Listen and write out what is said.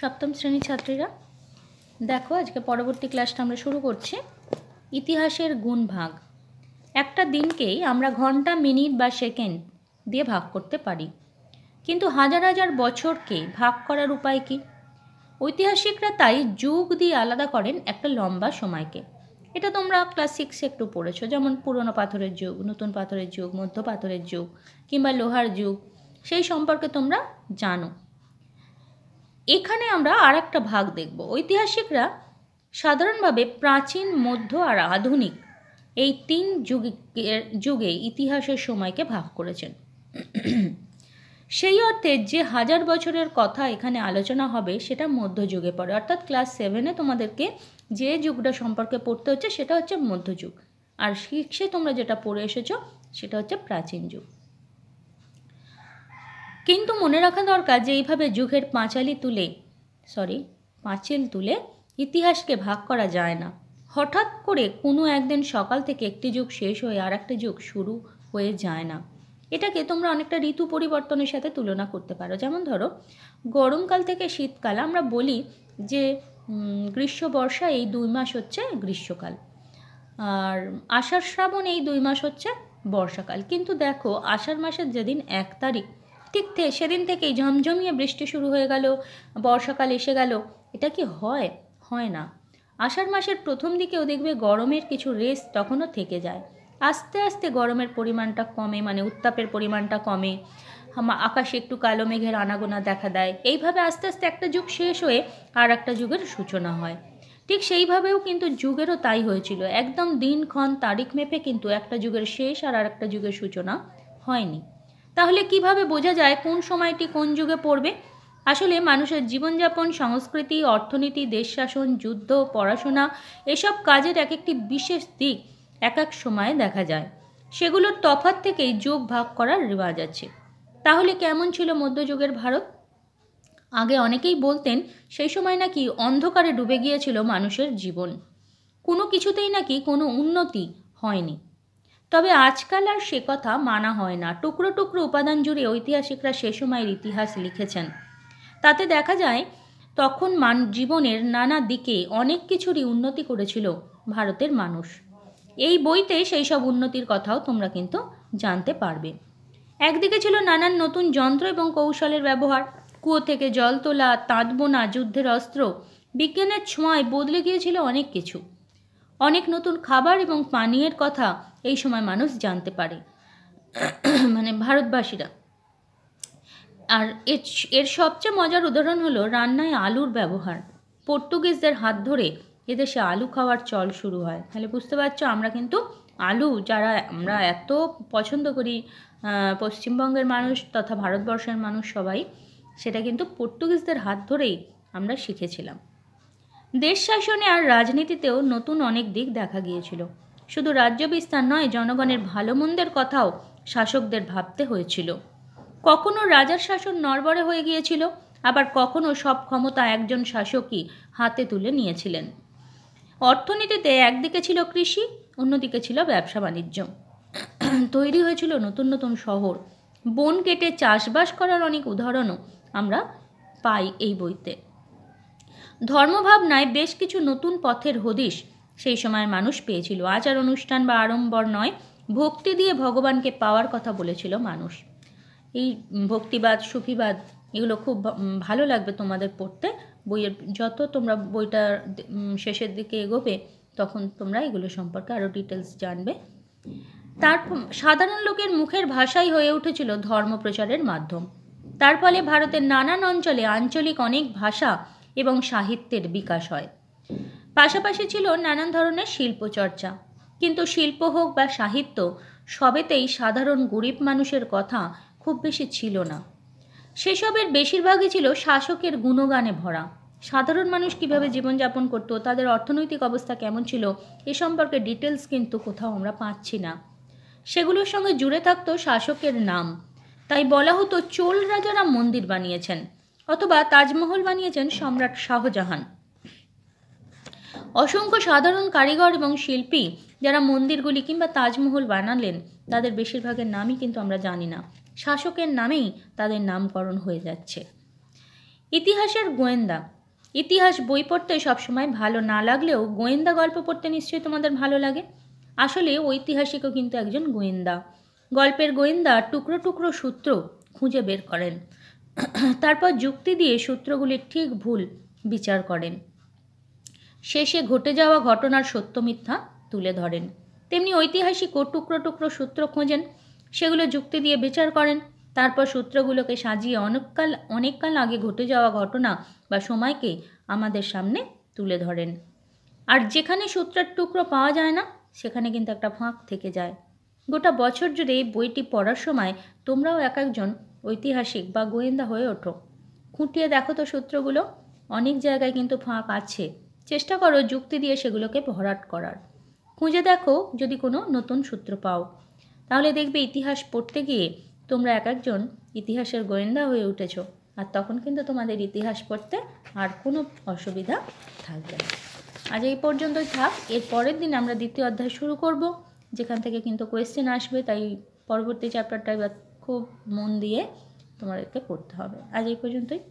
সপ্তম শ্রেণীর ছাত্রীরা দেখো আজকে পরবর্তী ক্লাসটা আমরা শুরু করছি ইতিহাসের গুণ ভাগ একটা দিনকেই আমরা ঘন্টা মিনিট বা সেকেন্ড দিয়ে ভাগ করতে পারি কিন্তু হাজার হাজার বছরকে ভাগ করার উপায় কি ঐতিহাসিকরা তাই যুগ দিয়ে আলাদা করেন একটা লম্বা সময়কে এটা তোমরা ক্লাস সিক্সে একটু পড়েছো যেমন পুরনো পাথরের যুগ নতুন পাথরের যুগ মধ্য পাথরের যুগ কিংবা লোহার যুগ সেই সম্পর্কে তোমরা জানো এখানে আমরা আর একটা ভাগ দেখব ঐতিহাসিকরা সাধারণভাবে প্রাচীন মধ্য আর আধুনিক এই তিন যুগের যুগে ইতিহাসের সময়কে ভাগ করেছেন সেই অর্থে যে হাজার বছরের কথা এখানে আলোচনা হবে সেটা মধ্যযুগে পড়ে অর্থাৎ ক্লাস সেভেনে তোমাদেরকে যে যুগটা সম্পর্কে পড়তে হচ্ছে সেটা হচ্ছে মধ্যযুগ আর শিক্ষে তোমরা যেটা পড়ে এসেছো সেটা হচ্ছে প্রাচীন যুগ কিন্তু মনে রাখা দরকার যে এইভাবে যুগের পাঁচালি তুলে সরি পাঁচিল তুলে ইতিহাসকে ভাগ করা যায় না হঠাৎ করে কোনো একদিন সকাল থেকে একটি যুগ শেষ হয়ে আর একটা যুগ শুরু হয়ে যায় না এটাকে তোমরা অনেকটা ঋতু পরিবর্তনের সাথে তুলনা করতে পারো যেমন ধরো গরমকাল থেকে শীতকাল আমরা বলি যে গ্রীষ্ম বর্ষা এই দুই মাস হচ্ছে গ্রীষ্মকাল আর আষাঢ় শ্রাবণ এই দুই মাস হচ্ছে বর্ষাকাল কিন্তু দেখো আষাঢ় মাসের যেদিন এক তারিখ ঠিক সেদিন থেকেই ঝমঝমিয়ে বৃষ্টি শুরু হয়ে গেল বর্ষাকাল এসে গেল এটা কি হয় হয় না আষাঢ় মাসের প্রথম দিকেও দেখবে গরমের কিছু রেস তখনও থেকে যায় আস্তে আস্তে গরমের পরিমাণটা কমে মানে উত্তাপের পরিমাণটা কমে আকাশে একটু কালো মেঘের আনাগোনা দেখা দেয় এইভাবে আস্তে আস্তে একটা যুগ শেষ হয়ে আর একটা যুগের সূচনা হয় ঠিক সেইভাবেও কিন্তু যুগেরও তাই হয়েছিল একদম দিনক্ষণ তারিখ মেপে কিন্তু একটা যুগের শেষ আর একটা যুগের সূচনা হয়নি তাহলে কিভাবে বোঝা যায় কোন সময়টি কোন যুগে পড়বে আসলে মানুষের জীবনযাপন সংস্কৃতি অর্থনীতি দেশ শাসন যুদ্ধ পড়াশোনা এসব কাজের এক একটি বিশেষ দিক এক এক সময়ে দেখা যায় সেগুলোর তফাত থেকেই যোগ ভাগ করার রেওয়াজ আছে তাহলে কেমন ছিল মধ্যযুগের ভারত আগে অনেকেই বলতেন সেই সময় নাকি অন্ধকারে ডুবে গিয়েছিল মানুষের জীবন কোনো কিছুতেই নাকি কোনো উন্নতি হয়নি তবে আজকাল আর সে কথা মানা হয় না টুকরো টুকরো উপাদান জুড়ে ঐতিহাসিকরা সে সময়ের ইতিহাস লিখেছেন তাতে দেখা যায় তখন মান জীবনের নানা দিকে অনেক কিছুরই উন্নতি করেছিল ভারতের মানুষ এই বইতে সেই সব উন্নতির কথাও তোমরা কিন্তু জানতে পারবে একদিকে ছিল নানান নতুন যন্ত্র এবং কৌশলের ব্যবহার কুয়ো থেকে জল তোলা তাঁত বোনা যুদ্ধের অস্ত্র বিজ্ঞানের ছোঁয়ায় বদলে গিয়েছিল অনেক কিছু অনেক নতুন খাবার এবং পানীয়ের কথা এই সময় মানুষ জানতে পারে মানে ভারতবাসীরা আর এর সবচেয়ে মজার উদাহরণ হলো রান্নায় আলুর ব্যবহার পর্তুগিজদের হাত ধরে এদেশে আলু খাওয়ার চল শুরু হয় তাহলে বুঝতে পারছো আমরা কিন্তু আলু যারা আমরা এত পছন্দ করি পশ্চিমবঙ্গের মানুষ তথা ভারতবর্ষের মানুষ সবাই সেটা কিন্তু পর্তুগিজদের হাত ধরেই আমরা শিখেছিলাম দেশ শাসনে আর রাজনীতিতেও নতুন অনেক দিক দেখা গিয়েছিল শুধু রাজ্য বিস্তার নয় জনগণের ভালো মন্দের কথাও শাসকদের ভাবতে হয়েছিল কখনো রাজার শাসন নরবরে হয়ে গিয়েছিল আবার কখনো সব ক্ষমতা একজন শাসকই হাতে তুলে নিয়েছিলেন অর্থনীতিতে একদিকে ছিল কৃষি অন্যদিকে ছিল ব্যবসা বাণিজ্য তৈরি হয়েছিল নতুন নতুন শহর বন কেটে চাষবাস করার অনেক উদাহরণও আমরা পাই এই বইতে ধর্মভাবনায় বেশ কিছু নতুন পথের হদিশ সেই সময়ের মানুষ পেয়েছিল আচার অনুষ্ঠান বা আড়ম্বর নয় ভক্তি দিয়ে ভগবানকে পাওয়ার কথা বলেছিল মানুষ এই ভক্তিবাদ সুফিবাদ এগুলো খুব ভালো লাগবে তোমাদের পড়তে বইয়ের যত তোমরা বইটার শেষের দিকে এগোবে তখন তোমরা এগুলো সম্পর্কে আরও ডিটেলস জানবে তার সাধারণ লোকের মুখের ভাষাই হয়ে উঠেছিল ধর্ম প্রচারের মাধ্যম তার ফলে ভারতের নানান অঞ্চলে আঞ্চলিক অনেক ভাষা এবং সাহিত্যের বিকাশ হয় পাশাপাশি ছিল নানান ধরনের শিল্পচর্চা কিন্তু শিল্প হোক বা সাহিত্য সবেতেই সাধারণ গরিব মানুষের কথা খুব বেশি ছিল না সেসবের বেশিরভাগই ছিল শাসকের গুণগানে ভরা সাধারণ মানুষ কীভাবে জীবনযাপন করত তাদের অর্থনৈতিক অবস্থা কেমন ছিল এ সম্পর্কে ডিটেলস কিন্তু কোথাও আমরা পাচ্ছি না সেগুলোর সঙ্গে জুড়ে থাকতো শাসকের নাম তাই বলা হতো চোল রাজারা মন্দির বানিয়েছেন অথবা তাজমহল বানিয়েছেন সম্রাট শাহজাহান অসংখ্য সাধারণ কারিগর এবং শিল্পী যারা মন্দিরগুলি কিংবা তাজমহল বানালেন তাদের বেশিরভাগের নামই কিন্তু আমরা জানি না শাসকের নামেই তাদের নামকরণ হয়ে যাচ্ছে ইতিহাসের গোয়েন্দা ইতিহাস বই পড়তে সবসময় ভালো না লাগলেও গোয়েন্দা গল্প পড়তে নিশ্চয়ই তোমাদের ভালো লাগে আসলে ঐতিহাসিকও কিন্তু একজন গোয়েন্দা গল্পের গোয়েন্দা টুকরো টুকরো সূত্র খুঁজে বের করেন তারপর যুক্তি দিয়ে সূত্রগুলির ঠিক ভুল বিচার করেন শেষে ঘটে যাওয়া ঘটনার সত্য মিথ্যা তুলে ধরেন তেমনি ঐতিহাসিক ও টুকরো টুকরো সূত্র খোঁজেন সেগুলো যুক্তি দিয়ে বিচার করেন তারপর সূত্রগুলোকে সাজিয়ে অনেককাল অনেককাল আগে ঘটে যাওয়া ঘটনা বা সময়কে আমাদের সামনে তুলে ধরেন আর যেখানে সূত্রের টুকরো পাওয়া যায় না সেখানে কিন্তু একটা ফাঁক থেকে যায় গোটা বছর জুড়ে এই বইটি পড়ার সময় তোমরাও এক একজন ঐতিহাসিক বা গোয়েন্দা হয়ে ওঠো খুঁটিয়ে দেখো তো সূত্রগুলো অনেক জায়গায় কিন্তু ফাঁক আছে চেষ্টা করো যুক্তি দিয়ে সেগুলোকে ভরাট করার খুঁজে দেখো যদি কোনো নতুন সূত্র পাও তাহলে দেখবে ইতিহাস পড়তে গিয়ে তোমরা এক একজন ইতিহাসের গোয়েন্দা হয়ে উঠেছ আর তখন কিন্তু তোমাদের ইতিহাস পড়তে আর কোনো অসুবিধা থাকবে না আজ এই পর্যন্তই থাক এর পরের দিন আমরা দ্বিতীয় অধ্যায় শুরু করব যেখান থেকে কিন্তু কোয়েশ্চেন আসবে তাই পরবর্তী চ্যাপ্টারটা বা খুব মন দিয়ে তোমাদেরকে পড়তে হবে আজ এই পর্যন্তই